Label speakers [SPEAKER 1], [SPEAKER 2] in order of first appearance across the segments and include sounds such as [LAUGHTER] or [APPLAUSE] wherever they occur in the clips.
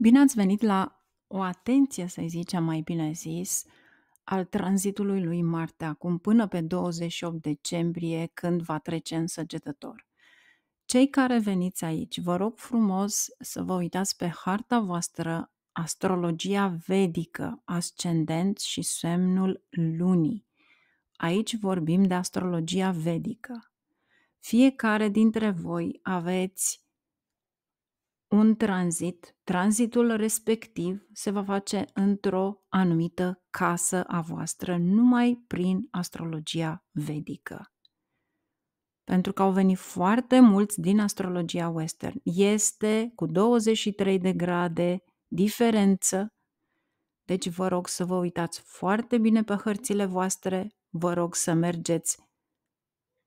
[SPEAKER 1] Bine ați venit la o atenție, să zicem mai bine zis, al tranzitului lui Marte acum până pe 28 decembrie când va trece în săgetător. Cei care veniți aici, vă rog frumos să vă uitați pe harta voastră astrologia vedică, ascendent și semnul lunii. Aici vorbim de astrologia vedică. Fiecare dintre voi aveți un tranzit, tranzitul respectiv se va face într-o anumită casă a voastră numai prin astrologia vedică. Pentru că au venit foarte mulți din astrologia western. Este cu 23 de grade diferență, deci vă rog să vă uitați foarte bine pe hărțile voastre, vă rog să mergeți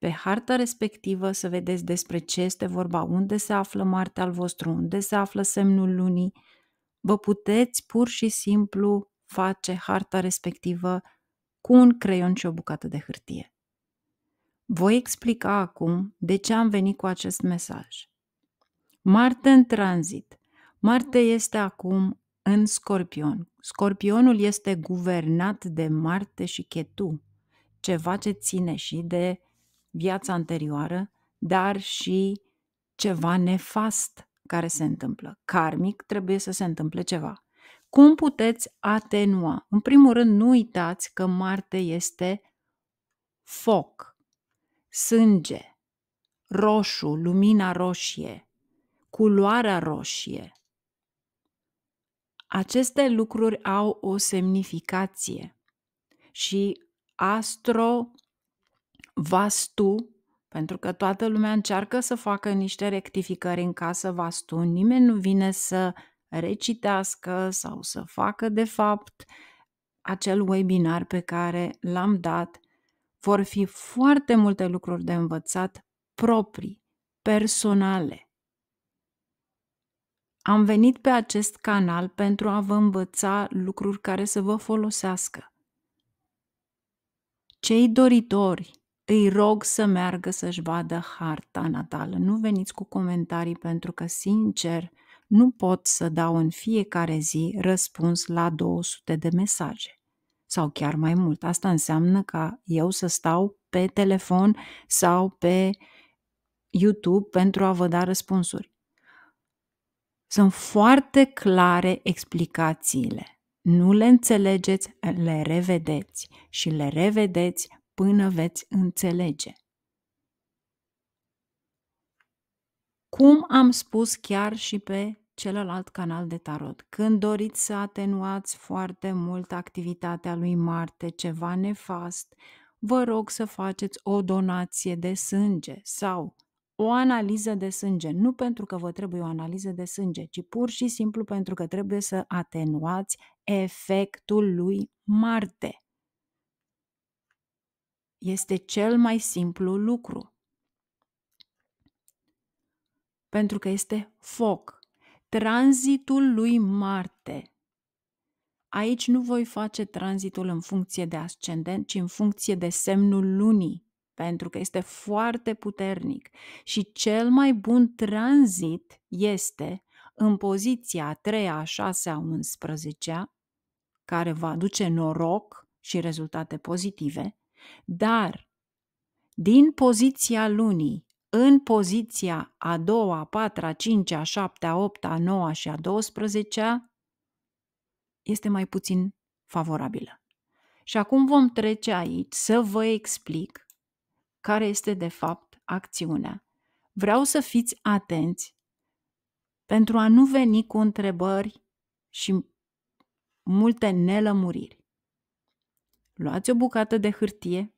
[SPEAKER 1] pe harta respectivă să vedeți despre ce este vorba, unde se află Marte al vostru, unde se află semnul lunii. Vă puteți pur și simplu face harta respectivă cu un creion și o bucată de hârtie. Voi explica acum de ce am venit cu acest mesaj. Marte în tranzit. Marte este acum în Scorpion. Scorpionul este guvernat de Marte și Chetu, ceva ce ține și de viața anterioară, dar și ceva nefast care se întâmplă. Karmic trebuie să se întâmple ceva. Cum puteți atenua? În primul rând, nu uitați că Marte este foc, sânge, roșu, lumina roșie, culoarea roșie. Aceste lucruri au o semnificație și astro vastu, pentru că toată lumea încearcă să facă niște rectificări în casă vastu, nimeni nu vine să recitească sau să facă de fapt acel webinar pe care l-am dat, vor fi foarte multe lucruri de învățat proprii, personale. Am venit pe acest canal pentru a vă învăța lucruri care să vă folosească. Cei doritori îi rog să meargă să-și vadă harta natală. Nu veniți cu comentarii pentru că, sincer, nu pot să dau în fiecare zi răspuns la 200 de mesaje sau chiar mai mult. Asta înseamnă ca eu să stau pe telefon sau pe YouTube pentru a vă da răspunsuri. Sunt foarte clare explicațiile. Nu le înțelegeți, le revedeți și le revedeți până veți înțelege. Cum am spus chiar și pe celălalt canal de tarot, când doriți să atenuați foarte mult activitatea lui Marte, ceva nefast, vă rog să faceți o donație de sânge sau o analiză de sânge. Nu pentru că vă trebuie o analiză de sânge, ci pur și simplu pentru că trebuie să atenuați efectul lui Marte. Este cel mai simplu lucru. Pentru că este foc, tranzitul lui Marte. Aici nu voi face tranzitul în funcție de ascendent, ci în funcție de semnul lunii, pentru că este foarte puternic. Și cel mai bun tranzit este în poziția a 3, a 6, a 11, care va aduce noroc și rezultate pozitive, dar din poziția lunii în poziția a doua, a patra, a cincea, a șaptea, a opta, a noua și a douăsprezecea este mai puțin favorabilă. Și acum vom trece aici să vă explic care este de fapt acțiunea. Vreau să fiți atenți pentru a nu veni cu întrebări și multe nelămuriri. Luați o bucată de hârtie,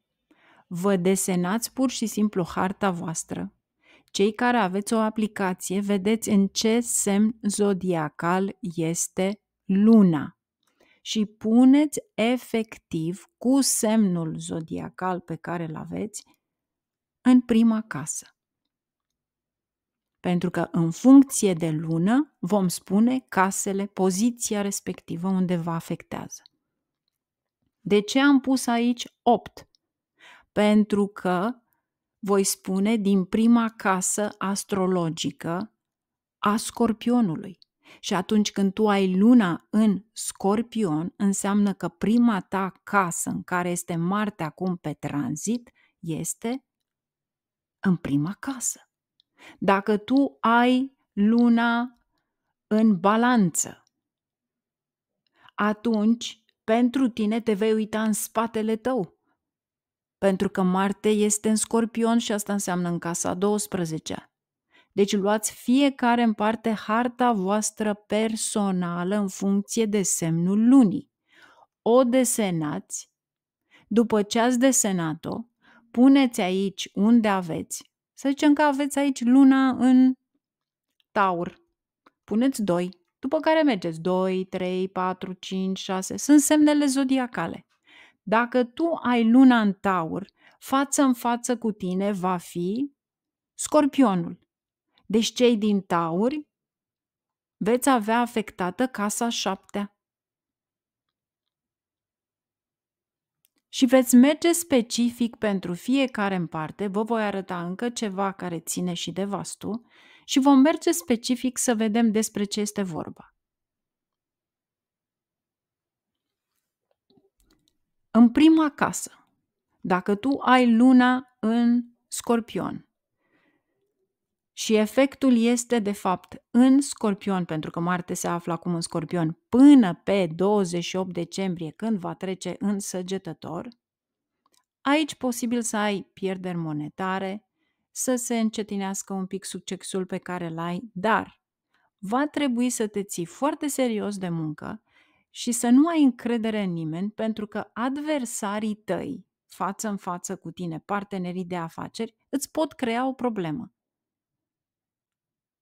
[SPEAKER 1] vă desenați pur și simplu harta voastră. Cei care aveți o aplicație, vedeți în ce semn zodiacal este luna și puneți efectiv cu semnul zodiacal pe care îl aveți în prima casă. Pentru că în funcție de lună vom spune casele, poziția respectivă unde vă afectează. De ce am pus aici 8? Pentru că voi spune din prima casă astrologică a scorpionului. Și atunci când tu ai luna în scorpion, înseamnă că prima ta casă în care este Marte acum pe tranzit este în prima casă. Dacă tu ai luna în balanță, atunci pentru tine te vei uita în spatele tău. Pentru că Marte este în scorpion și asta înseamnă în casa 12 Deci luați fiecare în parte harta voastră personală în funcție de semnul lunii. O desenați, după ce ați desenat-o, puneți aici unde aveți. Să zicem că aveți aici luna în taur. Puneți 2, după care mergeți 2, 3, 4, 5, 6. Sunt semnele zodiacale. Dacă tu ai luna în taur, față în față cu tine va fi scorpionul. Deci cei din tauri veți avea afectată casa șaptea. Și veți merge specific pentru fiecare în parte, vă voi arăta încă ceva care ține și de vastu, și vom merge specific să vedem despre ce este vorba. În prima casă, dacă tu ai luna în scorpion și efectul este de fapt în scorpion, pentru că Marte se află acum în scorpion până pe 28 decembrie când va trece în săgetător, aici posibil să ai pierderi monetare, să se încetinească un pic succesul pe care îl ai, dar va trebui să te ții foarte serios de muncă și să nu ai încredere în nimeni pentru că adversarii tăi, față în față cu tine, partenerii de afaceri, îți pot crea o problemă.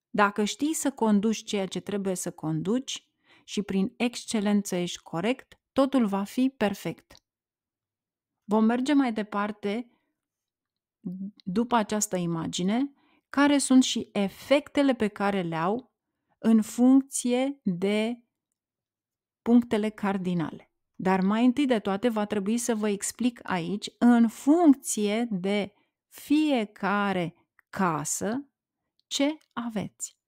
[SPEAKER 1] Dacă știi să conduci ceea ce trebuie să conduci și prin excelență ești corect, totul va fi perfect. Vom merge mai departe după această imagine care sunt și efectele pe care le au în funcție de punctele cardinale. Dar mai întâi de toate va trebui să vă explic aici, în funcție de fiecare casă, ce aveți.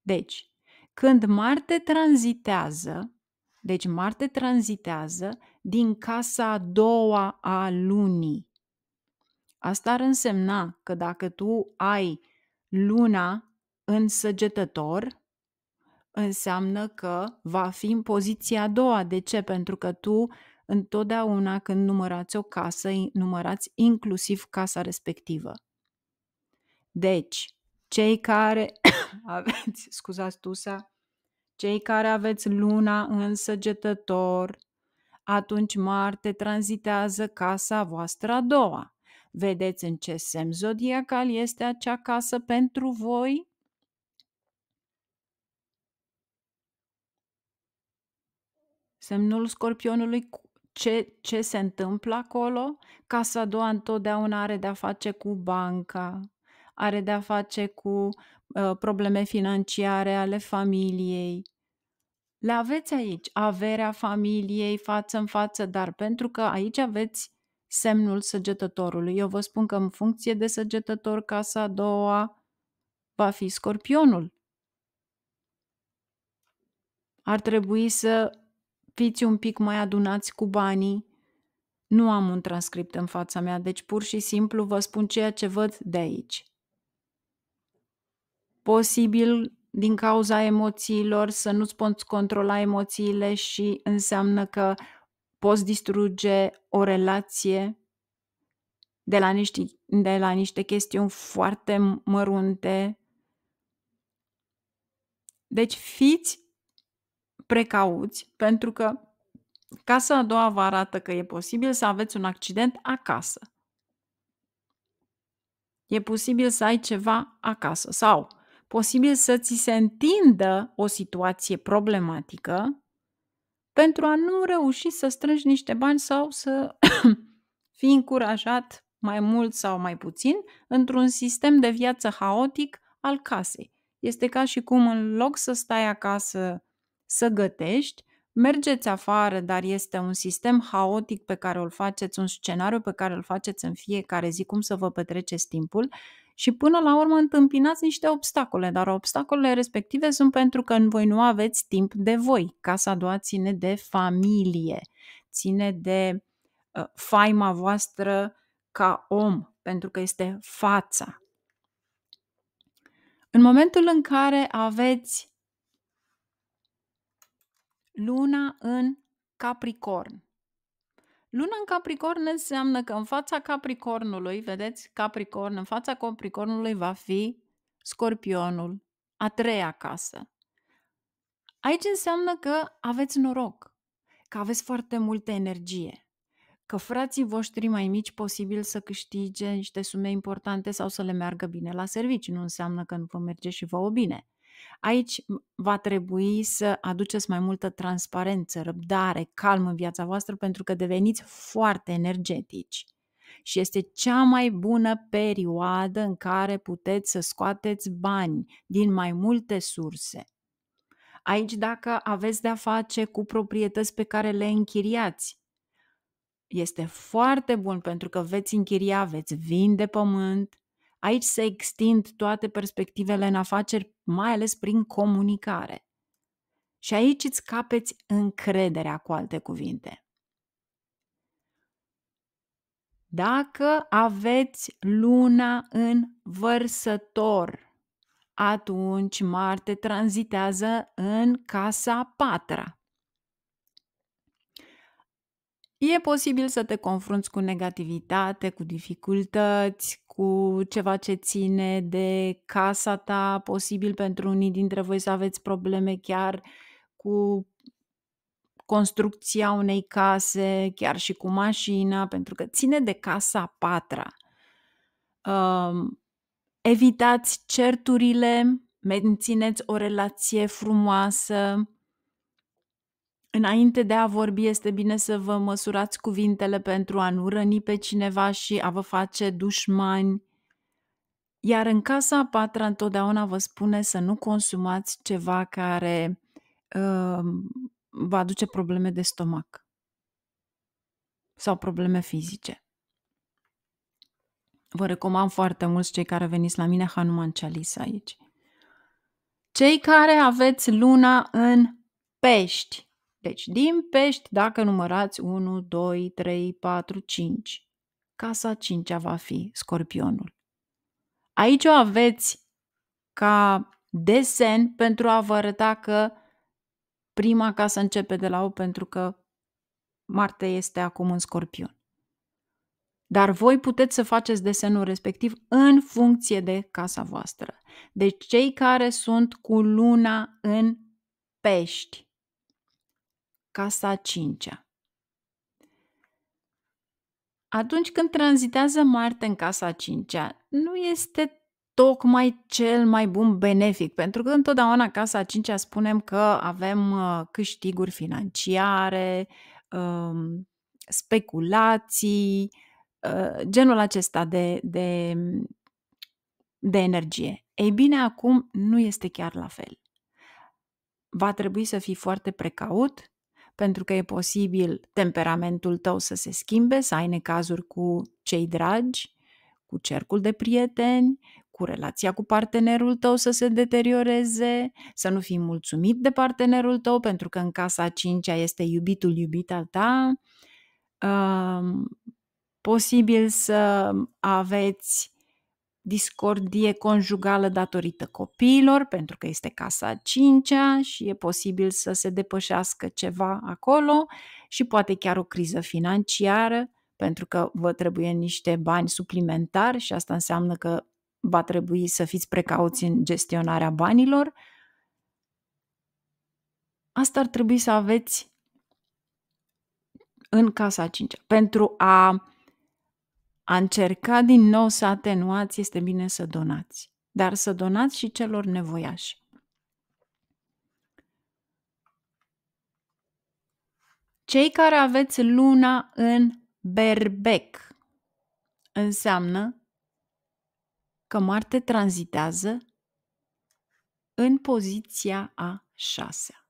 [SPEAKER 1] Deci, când Marte tranzitează, deci Marte tranzitează din casa a doua a lunii Asta ar însemna că dacă tu ai luna în săgetător, înseamnă că va fi în poziția a doua. De ce? Pentru că tu întotdeauna când numărați o casă, numărați inclusiv casa respectivă. Deci, cei care [COUGHS] aveți, scuzați tusa, cei care aveți luna în săgetător, atunci Marte tranzitează casa voastră a doua vedeți în ce semn zodiacal este acea casă pentru voi. Semnul scorpionului, ce, ce se întâmplă acolo? Casa a doua întotdeauna are de-a face cu banca, are de-a face cu uh, probleme financiare ale familiei. Le aveți aici, averea familiei față în față, dar pentru că aici aveți semnul săgetătorului. Eu vă spun că în funcție de săgetător, casa a doua va fi scorpionul. Ar trebui să fiți un pic mai adunați cu banii. Nu am un transcript în fața mea, deci pur și simplu vă spun ceea ce văd de aici. Posibil din cauza emoțiilor, să nu-ți poți controla emoțiile și înseamnă că poți distruge o relație de la niște, de la niște chestiuni foarte mărunte. Deci fiți precauți pentru că casa a doua vă arată că e posibil să aveți un accident acasă. E posibil să ai ceva acasă sau posibil să ți se întindă o situație problematică pentru a nu reuși să strângi niște bani sau să [COUGHS] fii încurajat mai mult sau mai puțin într-un sistem de viață haotic al casei. Este ca și cum în loc să stai acasă să gătești, mergeți afară, dar este un sistem haotic pe care îl faceți, un scenariu pe care îl faceți în fiecare zi, cum să vă petreceți timpul, și până la urmă întâmpinați niște obstacole, dar obstacolele respective sunt pentru că voi nu aveți timp de voi. Casa a doua ține de familie, ține de uh, faima voastră ca om, pentru că este fața. În momentul în care aveți luna în Capricorn, Luna în Capricorn înseamnă că în fața Capricornului, vedeți, Capricorn, în fața Capricornului va fi Scorpionul, a treia casă. Aici înseamnă că aveți noroc, că aveți foarte multă energie, că frații voștri mai mici posibil să câștige niște sume importante sau să le meargă bine la servici. Nu înseamnă că nu vă merge și vouă bine. Aici va trebui să aduceți mai multă transparență, răbdare, calm în viața voastră pentru că deveniți foarte energetici. Și este cea mai bună perioadă în care puteți să scoateți bani din mai multe surse. Aici dacă aveți de-a face cu proprietăți pe care le închiriați, este foarte bun pentru că veți închiria, veți vinde pământ, Aici se extind toate perspectivele în afaceri, mai ales prin comunicare. Și aici îți capeți încrederea, cu alte cuvinte. Dacă aveți luna în vărsător, atunci Marte tranzitează în casa patra. E posibil să te confrunți cu negativitate, cu dificultăți, cu ceva ce ține de casa ta, posibil pentru unii dintre voi să aveți probleme chiar cu construcția unei case, chiar și cu mașina, pentru că ține de casa patra. evitați certurile, mențineți o relație frumoasă, Înainte de a vorbi, este bine să vă măsurați cuvintele pentru a nu răni pe cineva și a vă face dușmani. Iar în casa a patra întotdeauna vă spune să nu consumați ceva care uh, vă aduce probleme de stomac sau probleme fizice. Vă recomand foarte mult cei care veniți la mine Hanuman Chalis aici. Cei care aveți luna în pești, deci, din pești, dacă numărați 1, 2, 3, 4, 5, casa 5 va fi scorpionul. Aici o aveți ca desen pentru a vă arăta că prima casă începe de la 8 pentru că Marte este acum în scorpion. Dar voi puteți să faceți desenul respectiv în funcție de casa voastră. Deci cei care sunt cu luna în pești casa a cincea. Atunci când tranzitează Marte în casa a cincea, nu este tocmai cel mai bun benefic, pentru că întotdeauna casa a cincea spunem că avem uh, câștiguri financiare, um, speculații, uh, genul acesta de, de, de energie. Ei bine, acum nu este chiar la fel. Va trebui să fii foarte precaut, pentru că e posibil temperamentul tău să se schimbe, să ai necazuri cu cei dragi, cu cercul de prieteni, cu relația cu partenerul tău să se deterioreze, să nu fii mulțumit de partenerul tău pentru că în casa a cincea este iubitul iubit al ta, posibil să aveți discordie conjugală datorită copiilor, pentru că este casa a cincea și e posibil să se depășească ceva acolo și poate chiar o criză financiară, pentru că vă trebuie niște bani suplimentari și asta înseamnă că va trebui să fiți precauți în gestionarea banilor. Asta ar trebui să aveți în casa a cincea. Pentru a a încerca din nou să atenuați, este bine să donați, dar să donați și celor nevoiași. Cei care aveți luna în berbec înseamnă că Marte tranzitează în poziția a șasea.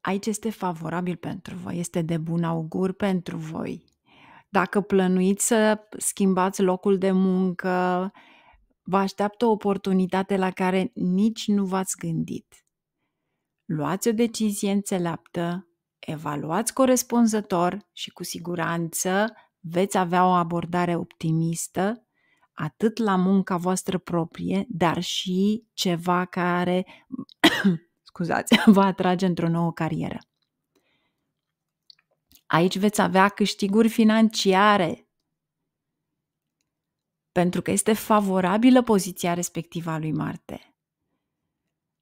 [SPEAKER 1] aici este favorabil pentru voi, este de bun augur pentru voi. Dacă plănuiți să schimbați locul de muncă, vă așteaptă o oportunitate la care nici nu v-ați gândit. Luați o decizie înțeleaptă, evaluați corespunzător și cu siguranță veți avea o abordare optimistă atât la munca voastră proprie, dar și ceva care scuzați, [LAUGHS] vă atrage într-o nouă carieră. Aici veți avea câștiguri financiare, pentru că este favorabilă poziția respectivă a lui Marte.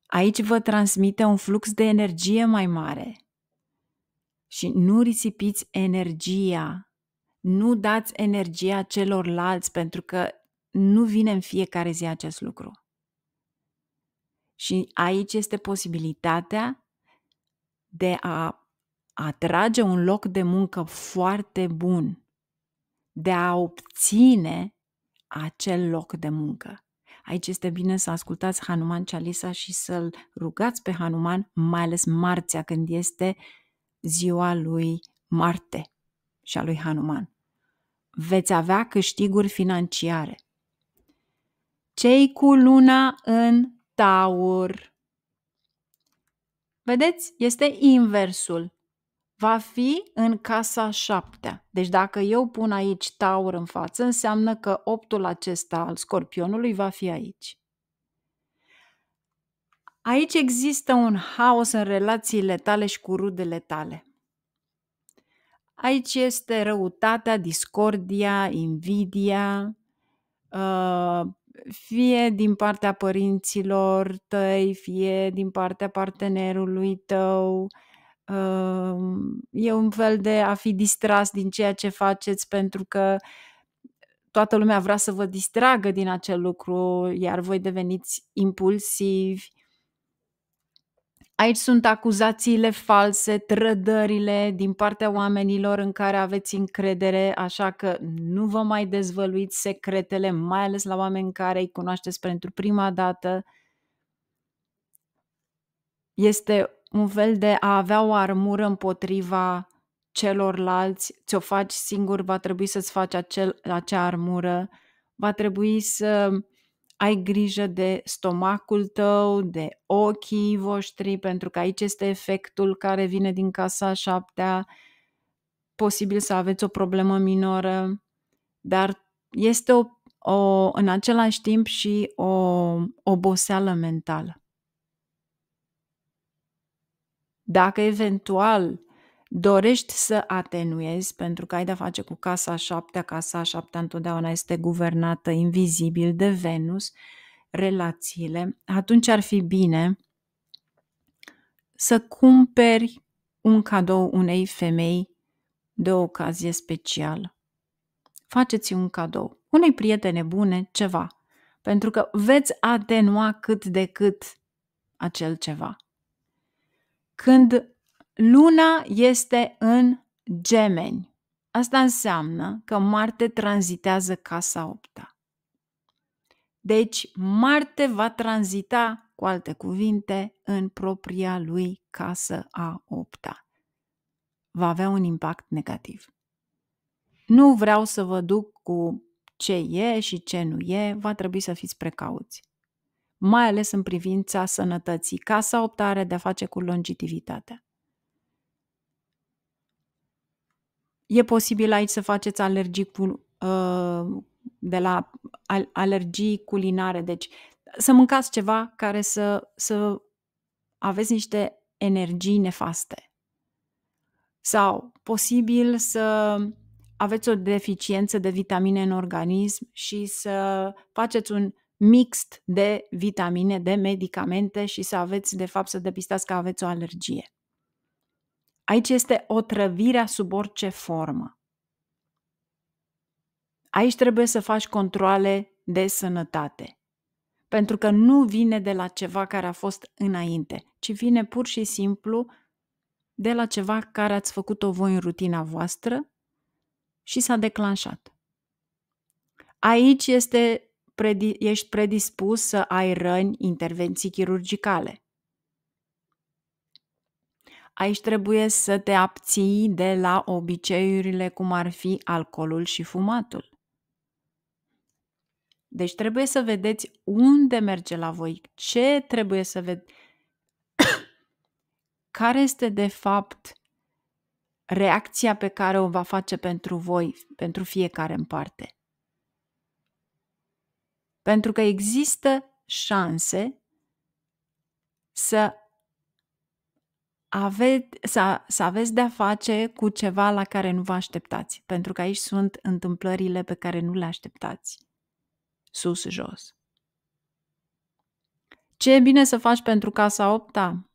[SPEAKER 1] Aici vă transmite un flux de energie mai mare și nu risipiți energia, nu dați energia celorlalți pentru că nu vine în fiecare zi acest lucru. Și aici este posibilitatea de a atrage un loc de muncă foarte bun, de a obține acel loc de muncă. Aici este bine să ascultați Hanuman Chalisa și să-l rugați pe Hanuman, mai ales marțea, când este ziua lui Marte și a lui Hanuman. Veți avea câștiguri financiare. Cei cu luna în taur. Vedeți? Este inversul. Va fi în casa șaptea. Deci dacă eu pun aici taur în față, înseamnă că optul acesta al scorpionului va fi aici. Aici există un haos în relațiile tale și cu rudele tale. Aici este răutatea, discordia, invidia, uh, fie din partea părinților tăi, fie din partea partenerului tău. Um, e un fel de a fi distras din ceea ce faceți pentru că toată lumea vrea să vă distragă din acel lucru, iar voi deveniți impulsivi Aici sunt acuzațiile false, trădările din partea oamenilor în care aveți încredere, așa că nu vă mai dezvăluiți secretele, mai ales la oameni care îi cunoașteți pentru prima dată. Este un fel de a avea o armură împotriva celorlalți, ți-o faci singur, va trebui să-ți faci acel, acea armură, va trebui să ai grijă de stomacul tău, de ochii voștri, pentru că aici este efectul care vine din casa șaptea. Posibil să aveți o problemă minoră, dar este o, o, în același timp și o oboseală mentală. Dacă eventual dorești să atenuezi, pentru că ai de-a face cu casa șaptea, casa șaptea întotdeauna este guvernată invizibil de Venus, relațiile, atunci ar fi bine să cumperi un cadou unei femei de o ocazie specială. Faceți un cadou, unei prietene bune, ceva, pentru că veți atenua cât de cât acel ceva. Când Luna este în gemeni. Asta înseamnă că Marte tranzitează casa 8 Deci, Marte va tranzita, cu alte cuvinte, în propria lui casă a 8 Va avea un impact negativ. Nu vreau să vă duc cu ce e și ce nu e, va trebui să fiți precauți. Mai ales în privința sănătății. Casa 8 are de-a face cu longivitatea. E posibil aici să faceți alergii cu, uh, de la alergii culinare, deci să mâncați ceva care să, să aveți niște energii nefaste. Sau posibil să aveți o deficiență de vitamine în organism și să faceți un mixt de vitamine, de medicamente și să aveți, de fapt, să depistați că aveți o alergie. Aici este otrăvirea sub orice formă. Aici trebuie să faci controle de sănătate. Pentru că nu vine de la ceva care a fost înainte, ci vine pur și simplu de la ceva care ați făcut-o voi în rutina voastră și s-a declanșat. Aici este, ești predispus să ai răni, intervenții chirurgicale. Aici trebuie să te abții de la obiceiurile cum ar fi alcoolul și fumatul. Deci trebuie să vedeți unde merge la voi, ce trebuie să vedeți, [COUGHS] care este de fapt reacția pe care o va face pentru voi, pentru fiecare în parte. Pentru că există șanse să ave- să, să aveți de-a face cu ceva la care nu vă așteptați, pentru că aici sunt întâmplările pe care nu le așteptați. Sus, jos. Ce e bine să faci pentru casa opta?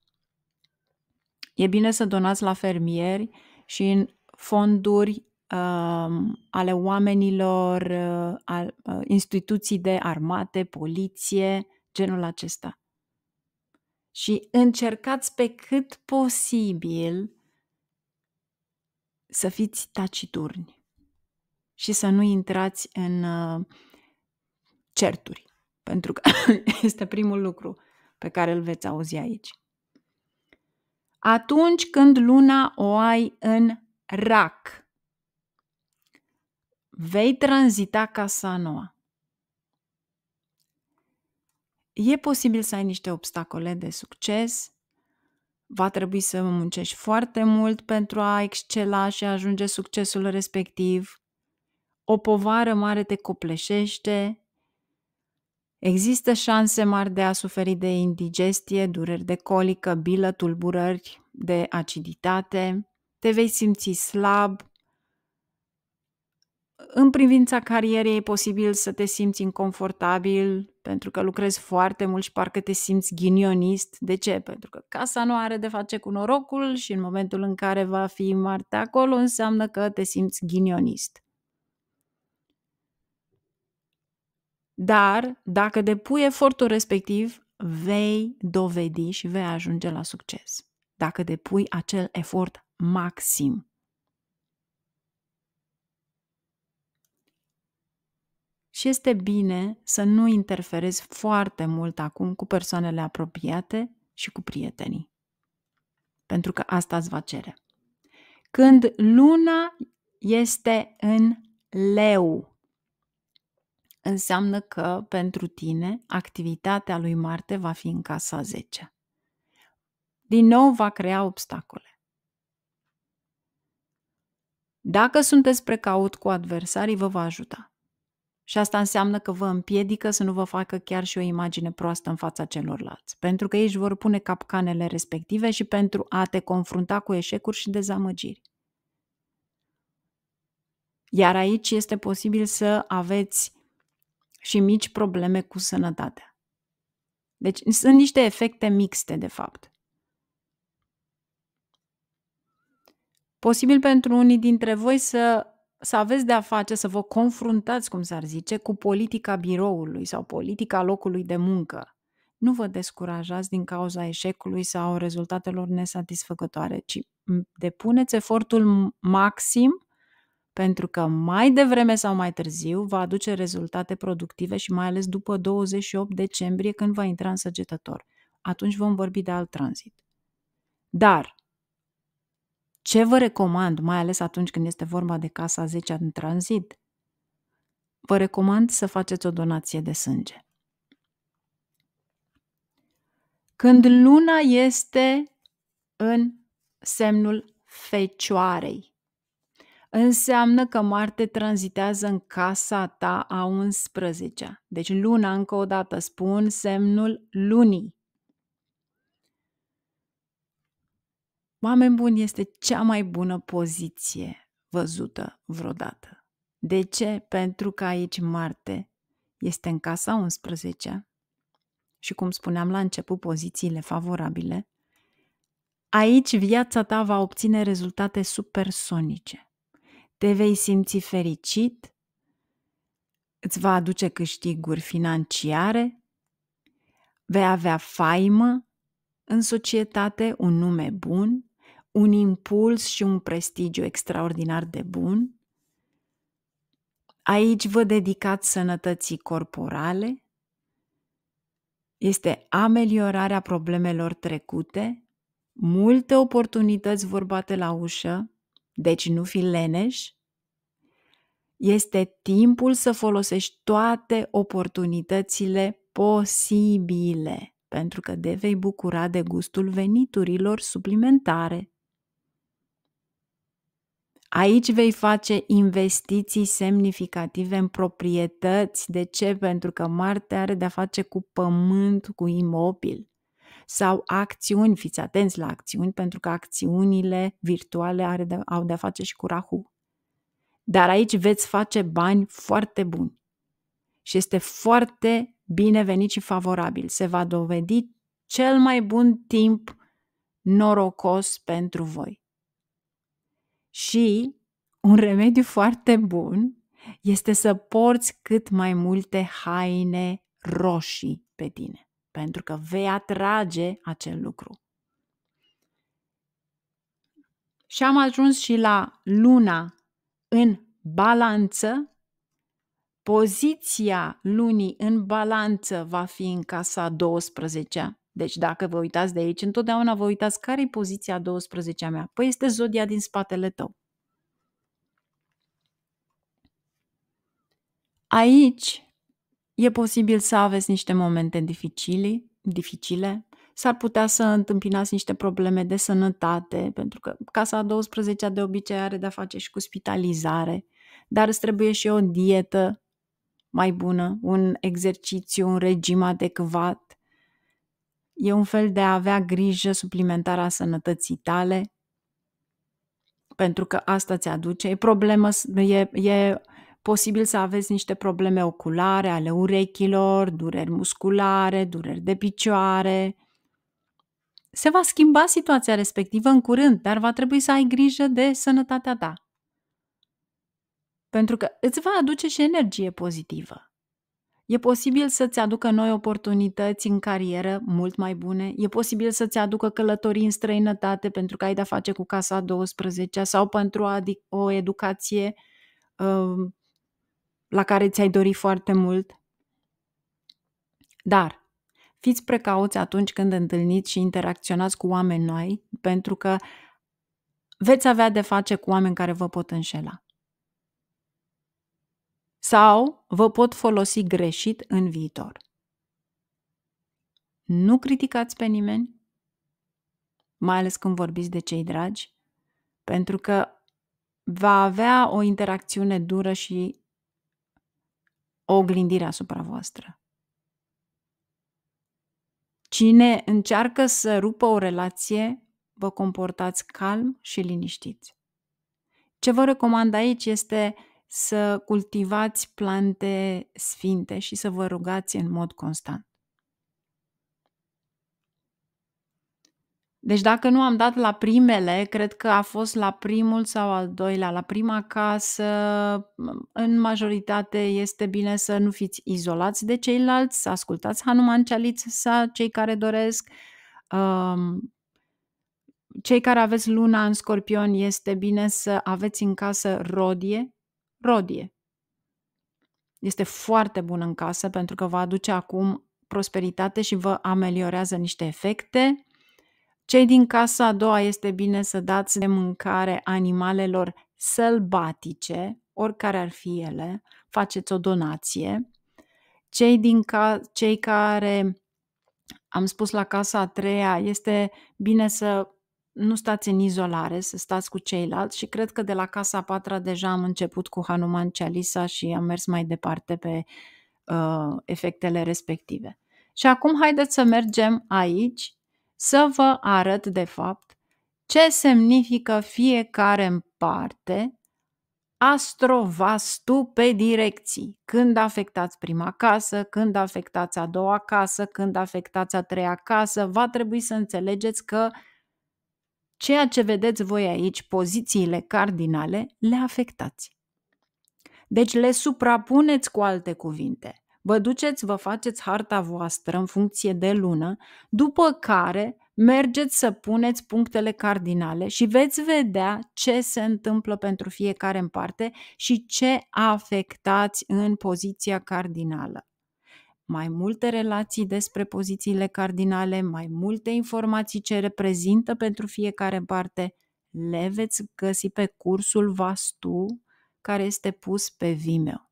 [SPEAKER 1] E bine să donați la fermieri și în fonduri uh, ale oamenilor, uh, al, uh, instituții de armate, poliție, genul acesta și încercați pe cât posibil să fiți taciturni și să nu intrați în uh, certuri, pentru că [LAUGHS] este primul lucru pe care îl veți auzi aici. Atunci când luna o ai în rac, vei tranzita casa noua. E posibil să ai niște obstacole de succes, va trebui să muncești foarte mult pentru a excela și a ajunge succesul respectiv, o povară mare te copleșește, există șanse mari de a suferi de indigestie, dureri de colică, bilă, tulburări de aciditate, te vei simți slab, în privința carierei e posibil să te simți inconfortabil pentru că lucrezi foarte mult și parcă te simți ghinionist. De ce? Pentru că casa nu are de face cu norocul și în momentul în care va fi Marte acolo înseamnă că te simți ghinionist. Dar dacă depui efortul respectiv, vei dovedi și vei ajunge la succes. Dacă depui acel efort maxim Și este bine să nu interferezi foarte mult acum cu persoanele apropiate și cu prietenii. Pentru că asta îți va cere. Când luna este în leu, înseamnă că pentru tine activitatea lui Marte va fi în casa 10. Din nou va crea obstacole. Dacă sunteți precaut cu adversarii, vă va ajuta. Și asta înseamnă că vă împiedică să nu vă facă chiar și o imagine proastă în fața celorlalți, pentru că ei își vor pune capcanele respective și pentru a te confrunta cu eșecuri și dezamăgiri. Iar aici este posibil să aveți și mici probleme cu sănătatea. Deci sunt niște efecte mixte, de fapt. Posibil pentru unii dintre voi să să aveți de-a face, să vă confruntați, cum s-ar zice, cu politica biroului sau politica locului de muncă. Nu vă descurajați din cauza eșecului sau rezultatelor nesatisfăcătoare, ci depuneți efortul maxim pentru că mai devreme sau mai târziu va aduce rezultate productive și mai ales după 28 decembrie când va intra în săgetător. Atunci vom vorbi de alt tranzit. Dar ce vă recomand, mai ales atunci când este vorba de casa 10 în tranzit? Vă recomand să faceți o donație de sânge. Când luna este în semnul fecioarei, înseamnă că Marte tranzitează în casa ta a 11-a. Deci luna, încă o dată spun, semnul lunii. Oameni buni, este cea mai bună poziție văzută vreodată. De ce? Pentru că aici Marte este în casa 11 și cum spuneam la început, pozițiile favorabile, aici viața ta va obține rezultate supersonice. Te vei simți fericit, îți va aduce câștiguri financiare, vei avea faimă în societate, un nume bun, un impuls și un prestigiu extraordinar de bun. Aici vă dedicați sănătății corporale. Este ameliorarea problemelor trecute, multe oportunități vorbate la ușă, deci nu fi leneș. Este timpul să folosești toate oportunitățile posibile, pentru că te vei bucura de gustul veniturilor suplimentare. Aici vei face investiții semnificative în proprietăți. De ce? Pentru că Marte are de-a face cu pământ, cu imobil sau acțiuni, fiți atenți la acțiuni, pentru că acțiunile virtuale are de, au de-a face și cu Rahu. Dar aici veți face bani foarte buni și este foarte binevenit și favorabil. Se va dovedi cel mai bun timp norocos pentru voi. Și un remediu foarte bun este să porți cât mai multe haine roșii pe tine, pentru că vei atrage acel lucru. Și am ajuns și la luna în balanță. Poziția lunii în balanță va fi în casa 12 deci dacă vă uitați de aici, întotdeauna vă uitați care e poziția 12-a mea. Păi este zodia din spatele tău. Aici e posibil să aveți niște momente dificile, dificile, s-ar putea să întâmpinați niște probleme de sănătate, pentru că casa 12-a de obicei are de-a face și cu spitalizare, dar îți trebuie și o dietă mai bună, un exercițiu, un regim adecvat, E un fel de a avea grijă suplimentară a sănătății tale, pentru că asta ți aduce. E, problemă, e, e posibil să aveți niște probleme oculare ale urechilor, dureri musculare, dureri de picioare. Se va schimba situația respectivă în curând, dar va trebui să ai grijă de sănătatea ta. Pentru că îți va aduce și energie pozitivă. E posibil să-ți aducă noi oportunități în carieră mult mai bune, e posibil să-ți aducă călătorii în străinătate pentru că ai de-a face cu casa 12 sau pentru o educație uh, la care ți-ai dori foarte mult. Dar fiți precauți atunci când întâlniți și interacționați cu oameni noi, pentru că veți avea de face cu oameni care vă pot înșela sau vă pot folosi greșit în viitor. Nu criticați pe nimeni, mai ales când vorbiți de cei dragi, pentru că va avea o interacțiune dură și o oglindire asupra voastră. Cine încearcă să rupă o relație, vă comportați calm și liniștiți. Ce vă recomand aici este să cultivați plante sfinte și să vă rugați în mod constant. Deci dacă nu am dat la primele, cred că a fost la primul sau al doilea, la prima casă, în majoritate este bine să nu fiți izolați de ceilalți, să ascultați Hanuman Chalitza, cei care doresc. Um, cei care aveți luna în scorpion, este bine să aveți în casă rodie, rodie. Este foarte bun în casă pentru că vă aduce acum prosperitate și vă ameliorează niște efecte. Cei din casa a doua este bine să dați de mâncare animalelor sălbatice, oricare ar fi ele, faceți o donație. Cei, din ca, cei care, am spus la casa a treia, este bine să nu stați în izolare, să stați cu ceilalți și cred că de la casa a patra deja am început cu Hanuman Cialisa și am mers mai departe pe uh, efectele respective. Și acum haideți să mergem aici să vă arăt de fapt ce semnifică fiecare în parte astrovastu pe direcții. Când afectați prima casă, când afectați a doua casă, când afectați a treia casă, va trebui să înțelegeți că uh, ceea ce vedeți voi aici, pozițiile cardinale, le afectați. Deci le suprapuneți cu alte cuvinte. Vă duceți, vă faceți harta voastră în funcție de lună, după care mergeți să puneți punctele cardinale și veți vedea ce se întâmplă pentru fiecare în parte și ce afectați în poziția cardinală mai multe relații despre pozițiile cardinale, mai multe informații ce reprezintă pentru fiecare parte, le veți găsi pe cursul Vastu care este pus pe Vimeo.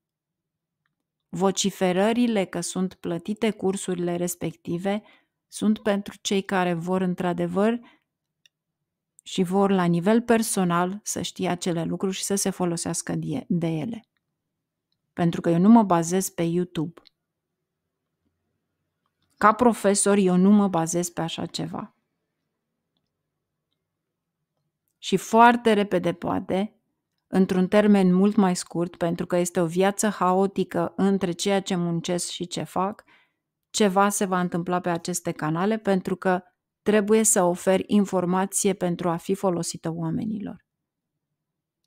[SPEAKER 1] Vociferările că sunt plătite cursurile respective sunt pentru cei care vor într-adevăr și vor la nivel personal să știe acele lucruri și să se folosească de ele. Pentru că eu nu mă bazez pe YouTube ca profesor, eu nu mă bazez pe așa ceva. Și foarte repede, poate, într-un termen mult mai scurt, pentru că este o viață haotică între ceea ce muncesc și ce fac, ceva se va întâmpla pe aceste canale pentru că trebuie să oferi informație pentru a fi folosită oamenilor.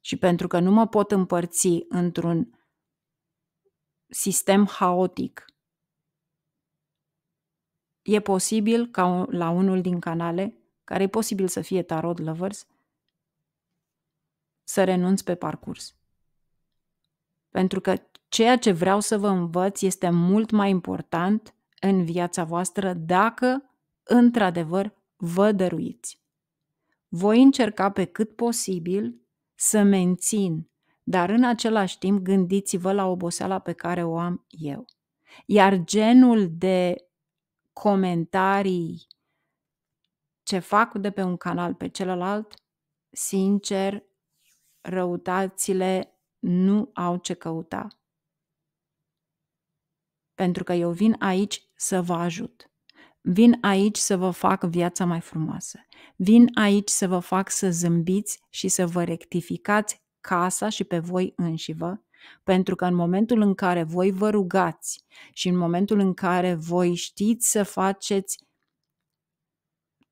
[SPEAKER 1] Și pentru că nu mă pot împărți într-un sistem haotic E posibil ca la unul din canale, care e posibil să fie Tarot Lovers, să renunț pe parcurs. Pentru că ceea ce vreau să vă învăț este mult mai important în viața voastră dacă, într-adevăr, vă dăruiți. Voi încerca pe cât posibil să mențin, dar în același timp gândiți-vă la oboseala pe care o am eu. Iar genul de comentarii ce fac de pe un canal pe celălalt, sincer, răutățile nu au ce căuta. Pentru că eu vin aici să vă ajut. Vin aici să vă fac viața mai frumoasă. Vin aici să vă fac să zâmbiți și să vă rectificați casa și pe voi înșivă pentru că în momentul în care voi vă rugați și în momentul în care voi știți să faceți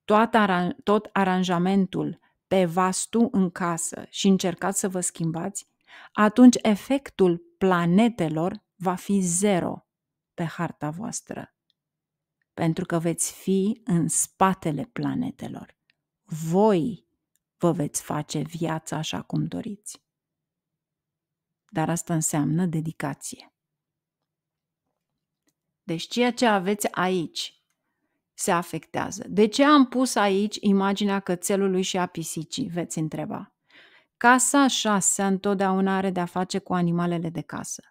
[SPEAKER 1] tot, aran- tot aranjamentul pe vastu în casă și încercați să vă schimbați, atunci efectul planetelor va fi zero pe harta voastră. Pentru că veți fi în spatele planetelor. Voi vă veți face viața așa cum doriți dar asta înseamnă dedicație. Deci ceea ce aveți aici se afectează. De ce am pus aici imaginea cățelului și a pisicii, veți întreba. Casa 6 întotdeauna are de-a face cu animalele de casă.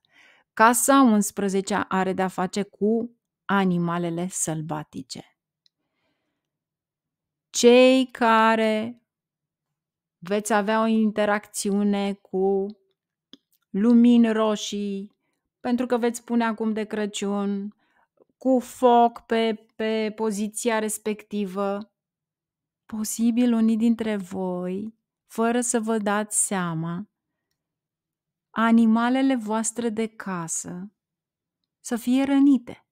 [SPEAKER 1] Casa 11 are de-a face cu animalele sălbatice. Cei care veți avea o interacțiune cu lumini roșii, pentru că veți pune acum de Crăciun, cu foc pe, pe poziția respectivă. Posibil unii dintre voi, fără să vă dați seama, animalele voastre de casă să fie rănite.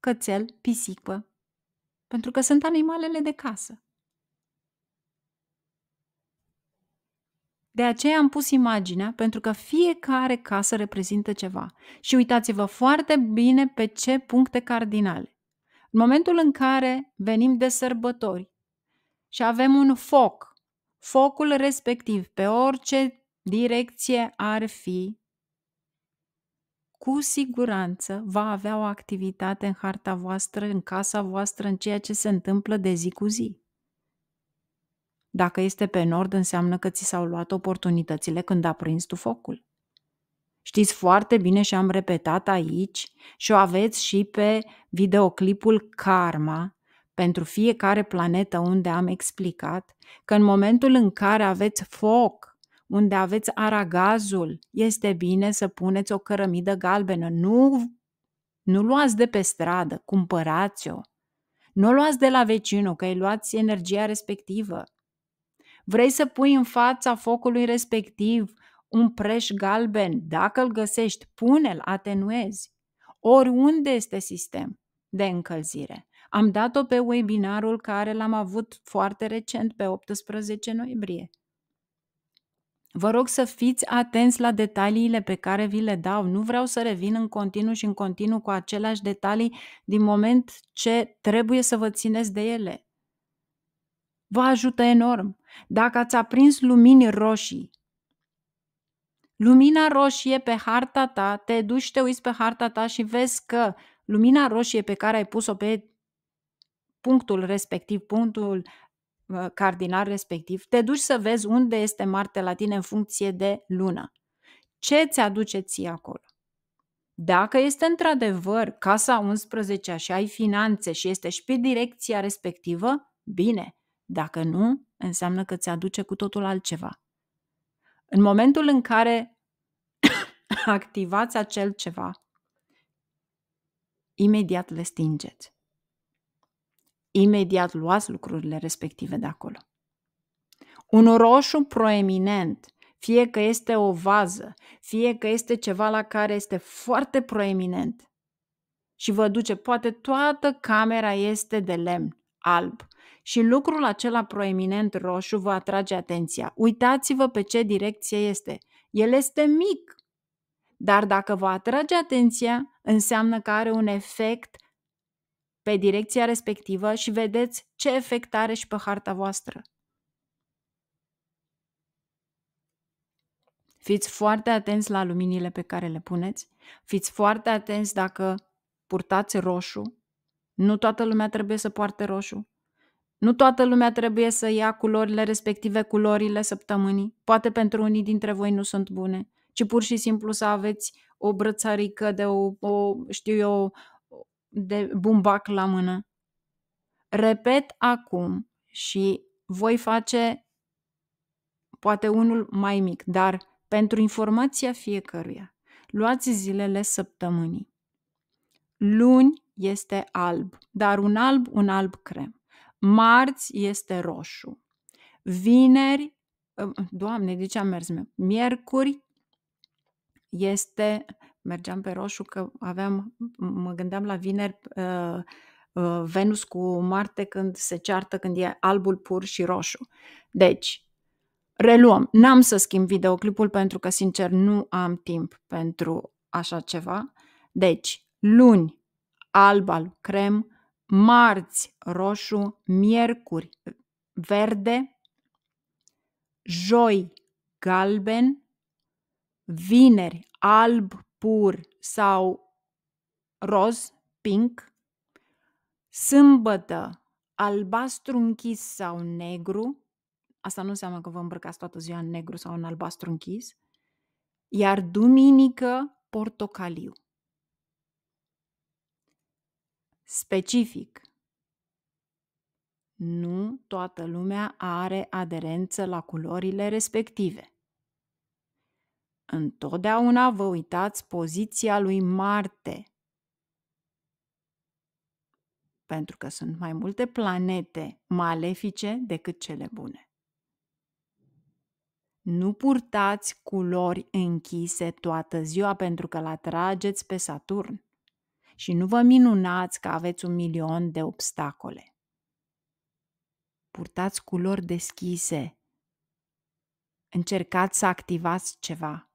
[SPEAKER 1] Cățel, pisică, pentru că sunt animalele de casă. De aceea am pus imaginea, pentru că fiecare casă reprezintă ceva. Și uitați-vă foarte bine pe ce puncte cardinale. În momentul în care venim de sărbători și avem un foc, focul respectiv, pe orice direcție ar fi, cu siguranță va avea o activitate în harta voastră, în casa voastră, în ceea ce se întâmplă de zi cu zi. Dacă este pe nord, înseamnă că ți s-au luat oportunitățile când a prins tu focul. Știți foarte bine și am repetat aici și o aveți și pe videoclipul Karma pentru fiecare planetă unde am explicat că în momentul în care aveți foc, unde aveți aragazul, este bine să puneți o cărămidă galbenă. Nu, nu luați de pe stradă, cumpărați-o. Nu o luați de la vecinul, că îi luați energia respectivă. Vrei să pui în fața focului respectiv un preș galben, dacă îl găsești, pune-l, atenuezi. Oriunde este sistem de încălzire. Am dat-o pe webinarul care l-am avut foarte recent, pe 18 noiembrie. Vă rog să fiți atenți la detaliile pe care vi le dau. Nu vreau să revin în continuu și în continuu cu aceleași detalii din moment ce trebuie să vă țineți de ele. Vă ajută enorm. Dacă ați aprins lumini roșii, lumina roșie pe harta ta, te duci te uiți pe harta ta și vezi că lumina roșie pe care ai pus-o pe punctul respectiv, punctul uh, cardinal respectiv, te duci să vezi unde este Marte la tine în funcție de lună. Ce ți aduce ție acolo? Dacă este într-adevăr casa 11 și ai finanțe și este și pe direcția respectivă, bine, dacă nu, înseamnă că ți-aduce cu totul altceva. În momentul în care [COUGHS] activați acel ceva, imediat le stingeți. Imediat luați lucrurile respective de acolo. Un roșu proeminent, fie că este o vază, fie că este ceva la care este foarte proeminent și vă duce, poate toată camera este de lemn, alb, și lucrul acela proeminent roșu vă atrage atenția. Uitați-vă pe ce direcție este. El este mic, dar dacă vă atrage atenția, înseamnă că are un efect pe direcția respectivă și vedeți ce efect are și pe harta voastră. Fiți foarte atenți la luminile pe care le puneți. Fiți foarte atenți dacă purtați roșu. Nu toată lumea trebuie să poarte roșu. Nu toată lumea trebuie să ia culorile respective culorile săptămânii. Poate pentru unii dintre voi nu sunt bune, ci pur și simplu să aveți o brățarică de o, o știu eu, de bumbac la mână. Repet acum și voi face poate unul mai mic, dar pentru informația fiecăruia, luați zilele săptămânii. Luni este alb, dar un alb, un alb crem. Marți este roșu. Vineri, Doamne, de ce am mers? Miercuri este, mergeam pe roșu că aveam, mă gândeam la vineri, ă, ă, Venus cu Marte când se ceartă, când e albul pur și roșu. Deci, reluăm. N-am să schimb videoclipul pentru că, sincer, nu am timp pentru așa ceva. Deci, luni, alb al crem, marți roșu, miercuri verde, joi galben, vineri alb pur sau roz, pink, sâmbătă albastru închis sau negru, asta nu înseamnă că vă îmbrăcați toată ziua în negru sau în albastru închis, iar duminică portocaliu. Specific. Nu toată lumea are aderență la culorile respective. Întotdeauna vă uitați poziția lui Marte. Pentru că sunt mai multe planete malefice decât cele bune. Nu purtați culori închise toată ziua pentru că la trageți pe Saturn și nu vă minunați că aveți un milion de obstacole. Purtați culori deschise. Încercați să activați ceva.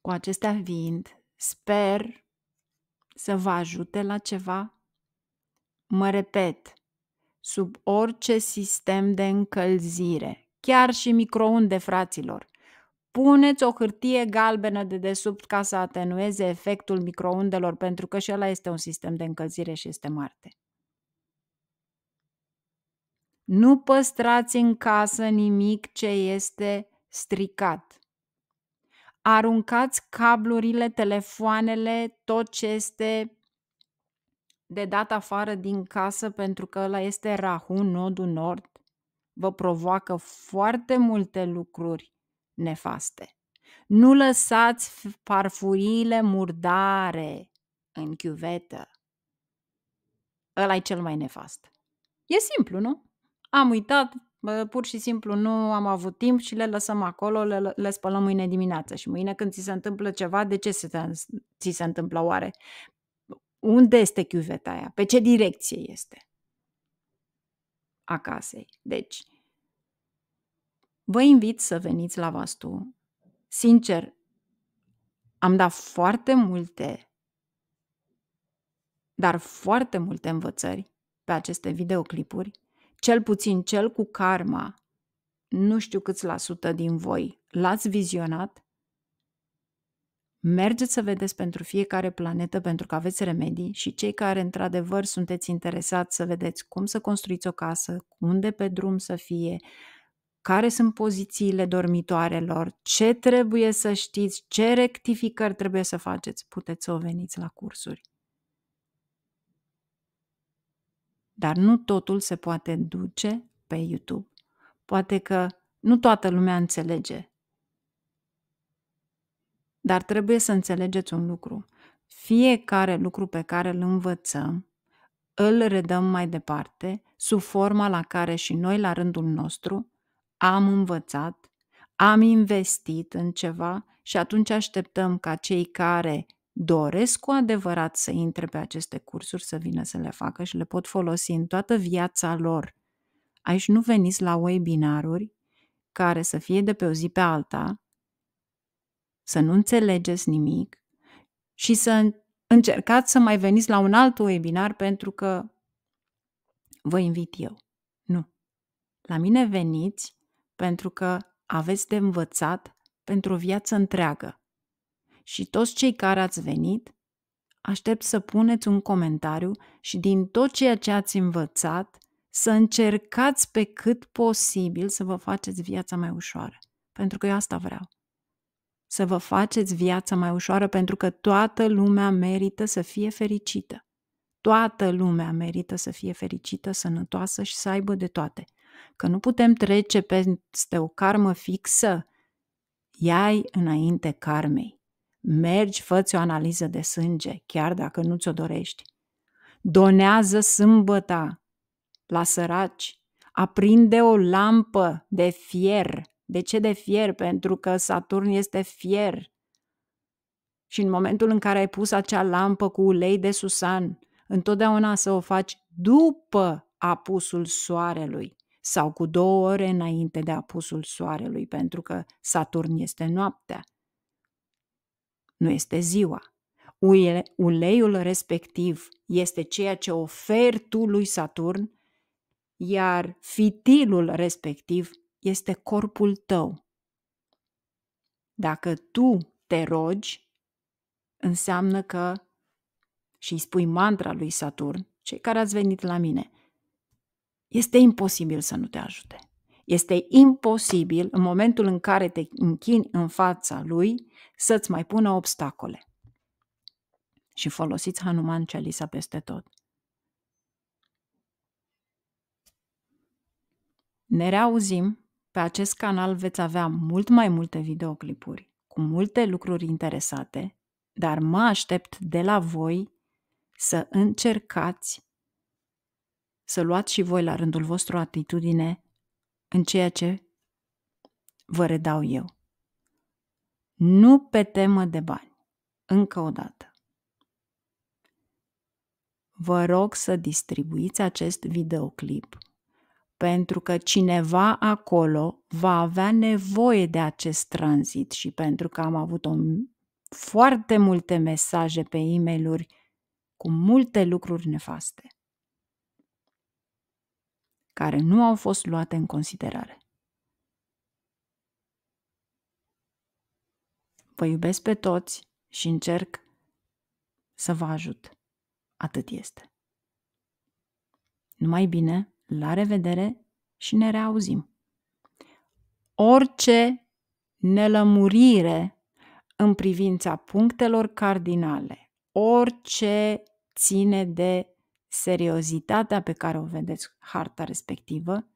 [SPEAKER 1] Cu acestea vind, sper să vă ajute la ceva. Mă repet, sub orice sistem de încălzire, chiar și microunde, fraților, Puneți o hârtie galbenă de desubt ca să atenueze efectul microundelor, pentru că și ăla este un sistem de încălzire și este Marte. Nu păstrați în casă nimic ce este stricat. Aruncați cablurile, telefoanele, tot ce este de dat afară din casă, pentru că ăla este Rahu, nodul nord. Vă provoacă foarte multe lucruri nefaste. Nu lăsați farfuriile murdare în chiuvetă. ăla e cel mai nefast. E simplu, nu? Am uitat, pur și simplu nu am avut timp și le lăsăm acolo, le, le spălăm mâine dimineață și mâine când ți se întâmplă ceva, de ce se, ți se întâmplă oare? Unde este chiuveta aia? Pe ce direcție este? Acasă, Deci, Vă invit să veniți la Vastu. Sincer, am dat foarte multe, dar foarte multe învățări pe aceste videoclipuri, cel puțin cel cu karma. Nu știu câți la sută din voi l-ați vizionat. Mergeți să vedeți pentru fiecare planetă pentru că aveți remedii și cei care într-adevăr sunteți interesați să vedeți cum să construiți o casă, unde pe drum să fie, care sunt pozițiile dormitoarelor, ce trebuie să știți, ce rectificări trebuie să faceți, puteți să o veniți la cursuri. Dar nu totul se poate duce pe YouTube. Poate că nu toată lumea înțelege. Dar trebuie să înțelegeți un lucru. Fiecare lucru pe care îl învățăm, îl redăm mai departe, sub forma la care și noi, la rândul nostru, am învățat, am investit în ceva și atunci așteptăm ca cei care doresc cu adevărat să intre pe aceste cursuri să vină să le facă și le pot folosi în toată viața lor. Aici nu veniți la webinaruri care să fie de pe o zi pe alta, să nu înțelegeți nimic și să încercați să mai veniți la un alt webinar pentru că vă invit eu. Nu. La mine veniți pentru că aveți de învățat pentru o viață întreagă. Și toți cei care ați venit, aștept să puneți un comentariu și din tot ceea ce ați învățat, să încercați pe cât posibil să vă faceți viața mai ușoară. Pentru că eu asta vreau. Să vă faceți viața mai ușoară pentru că toată lumea merită să fie fericită. Toată lumea merită să fie fericită, sănătoasă și să aibă de toate că nu putem trece peste o karmă fixă, iai înainte karmei. Mergi, fă o analiză de sânge, chiar dacă nu ți-o dorești. Donează sâmbăta la săraci. Aprinde o lampă de fier. De ce de fier? Pentru că Saturn este fier. Și în momentul în care ai pus acea lampă cu ulei de susan, întotdeauna să o faci după apusul soarelui sau cu două ore înainte de apusul soarelui, pentru că Saturn este noaptea. Nu este ziua. Uleiul respectiv este ceea ce oferi tu lui Saturn, iar fitilul respectiv este corpul tău. Dacă tu te rogi, înseamnă că și îi spui mantra lui Saturn, cei care ați venit la mine – este imposibil să nu te ajute. Este imposibil în momentul în care te închini în fața lui să-ți mai pună obstacole. Și folosiți Hanuman Celisa peste tot. Ne reauzim, pe acest canal veți avea mult mai multe videoclipuri cu multe lucruri interesate, dar mă aștept de la voi să încercați să luați și voi la rândul vostru atitudine în ceea ce vă redau eu. Nu pe temă de bani. Încă o dată. Vă rog să distribuiți acest videoclip pentru că cineva acolo va avea nevoie de acest tranzit și pentru că am avut o, foarte multe mesaje pe e-mail-uri cu multe lucruri nefaste care nu au fost luate în considerare. Vă iubesc pe toți și încerc să vă ajut. Atât este. Numai bine, la revedere și ne reauzim. Orice nelămurire în privința punctelor cardinale, orice ține de seriozitatea pe care o vedeți harta respectivă,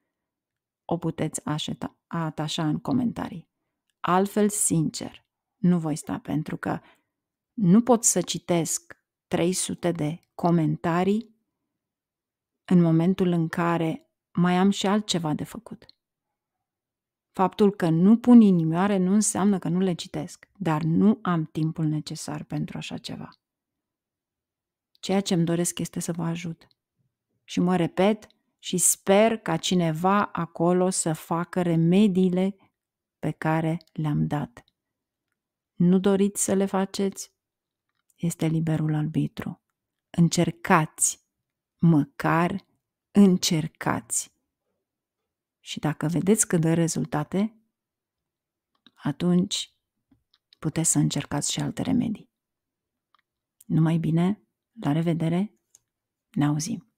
[SPEAKER 1] o puteți așeta, atașa în comentarii. Altfel, sincer, nu voi sta pentru că nu pot să citesc 300 de comentarii în momentul în care mai am și altceva de făcut. Faptul că nu pun inimioare nu înseamnă că nu le citesc, dar nu am timpul necesar pentru așa ceva. Ceea ce îmi doresc este să vă ajut. Și mă repet și sper ca cineva acolo să facă remediile pe care le-am dat. Nu doriți să le faceți? Este liberul arbitru. Încercați, măcar încercați. Și dacă vedeți că dă rezultate, atunci puteți să încercați și alte remedii. Numai bine! La revedere! Ne auzim!